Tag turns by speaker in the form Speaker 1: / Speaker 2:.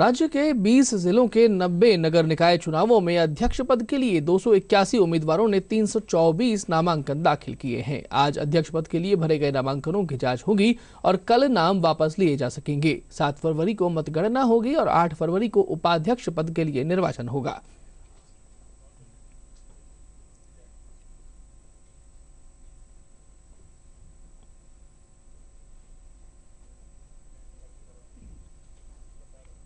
Speaker 1: राज्य के 20 जिलों के 90 नगर निकाय चुनावों में अध्यक्ष पद के लिए दो उम्मीदवारों ने 324 नामांकन दाखिल किए हैं आज अध्यक्ष पद के लिए भरे गए नामांकनों की जांच होगी और कल नाम वापस लिए जा सकेंगे 7 फरवरी को मतगणना होगी और 8 फरवरी को उपाध्यक्ष पद के लिए निर्वाचन होगा